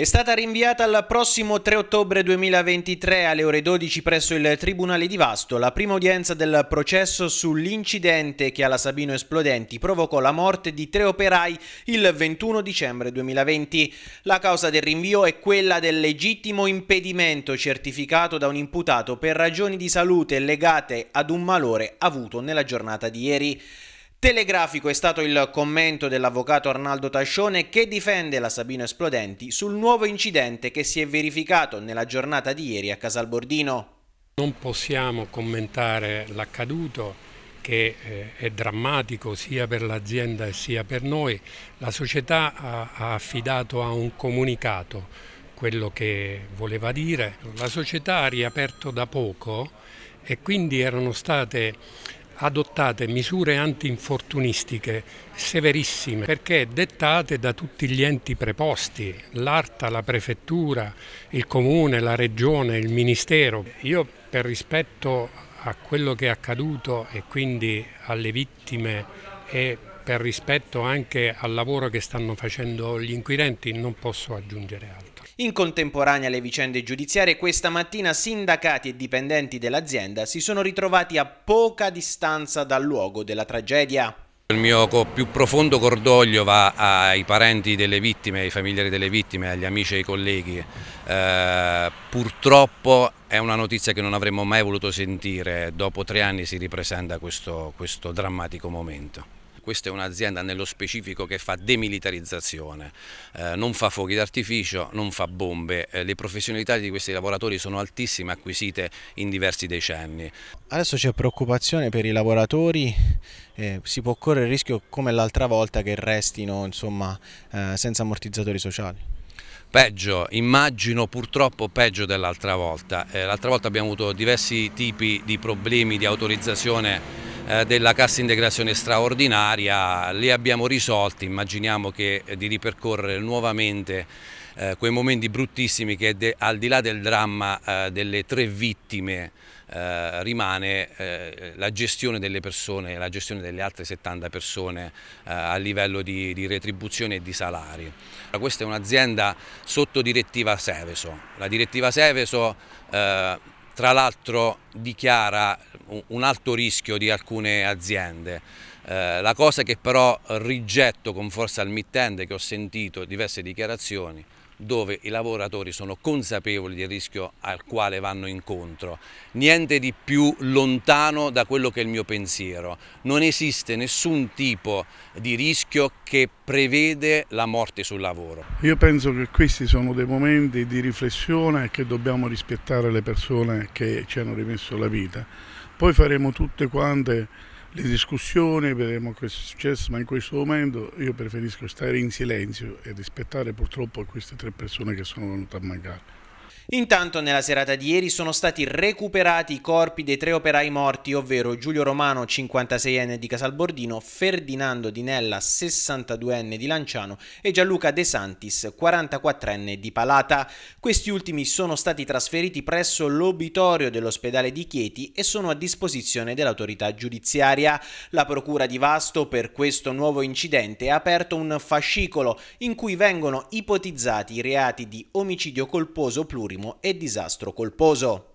È stata rinviata al prossimo 3 ottobre 2023 alle ore 12 presso il Tribunale di Vasto la prima udienza del processo sull'incidente che alla Sabino Esplodenti provocò la morte di tre operai il 21 dicembre 2020. La causa del rinvio è quella del legittimo impedimento certificato da un imputato per ragioni di salute legate ad un malore avuto nella giornata di ieri. Telegrafico è stato il commento dell'avvocato Arnaldo Tascione che difende la Sabino Esplodenti sul nuovo incidente che si è verificato nella giornata di ieri a Casalbordino. Non possiamo commentare l'accaduto che eh, è drammatico sia per l'azienda sia per noi. La società ha affidato a un comunicato quello che voleva dire. La società ha riaperto da poco e quindi erano state adottate misure antinfortunistiche severissime perché dettate da tutti gli enti preposti, l'ARTA, la prefettura, il comune, la regione, il ministero. Io per rispetto a quello che è accaduto e quindi alle vittime e per rispetto anche al lavoro che stanno facendo gli inquirenti non posso aggiungere altro. In contemporanea alle vicende giudiziarie, questa mattina sindacati e dipendenti dell'azienda si sono ritrovati a poca distanza dal luogo della tragedia. Il mio più profondo cordoglio va ai parenti delle vittime, ai familiari delle vittime, agli amici e ai colleghi. Eh, purtroppo è una notizia che non avremmo mai voluto sentire, dopo tre anni si ripresenta questo, questo drammatico momento questa è un'azienda nello specifico che fa demilitarizzazione, eh, non fa fuochi d'artificio, non fa bombe, eh, le professionalità di questi lavoratori sono altissime acquisite in diversi decenni. Adesso c'è preoccupazione per i lavoratori, eh, si può correre il rischio come l'altra volta che restino insomma, eh, senza ammortizzatori sociali? peggio, immagino purtroppo peggio dell'altra volta. Eh, L'altra volta abbiamo avuto diversi tipi di problemi di autorizzazione eh, della cassa integrazione straordinaria, li abbiamo risolti, immaginiamo che eh, di ripercorrere nuovamente eh, quei momenti bruttissimi che al di là del dramma delle tre vittime rimane la gestione delle persone, la gestione delle altre 70 persone a livello di, retribuzione e di salari. Questa è un'azienda sotto direttiva Seveso. La direttiva Seveso tra l'altro dichiara un alto rischio di alcune aziende. Eh, la cosa che però rigetto con forza al mittente, che ho sentito diverse dichiarazioni, dove i lavoratori sono consapevoli del rischio al quale vanno incontro. Niente di più lontano da quello che è il mio pensiero. Non esiste nessun tipo di rischio che prevede la morte sul lavoro. Io penso che questi sono dei momenti di riflessione e che dobbiamo rispettare le persone che ci hanno rimesso la vita. Poi faremo tutte quante le discussioni, vedremo cosa è successo, ma in questo momento io preferisco stare in silenzio e rispettare purtroppo queste tre persone che sono venute a mancare. Intanto nella serata di ieri sono stati recuperati i corpi dei tre operai morti, ovvero Giulio Romano, 56enne di Casalbordino, Ferdinando Di Nella, 62enne di Lanciano e Gianluca De Santis, 44enne di Palata. Questi ultimi sono stati trasferiti presso l'obitorio dell'ospedale di Chieti e sono a disposizione dell'autorità giudiziaria. La procura di Vasto per questo nuovo incidente ha aperto un fascicolo in cui vengono ipotizzati i reati di omicidio colposo plurimo primo e disastro colposo.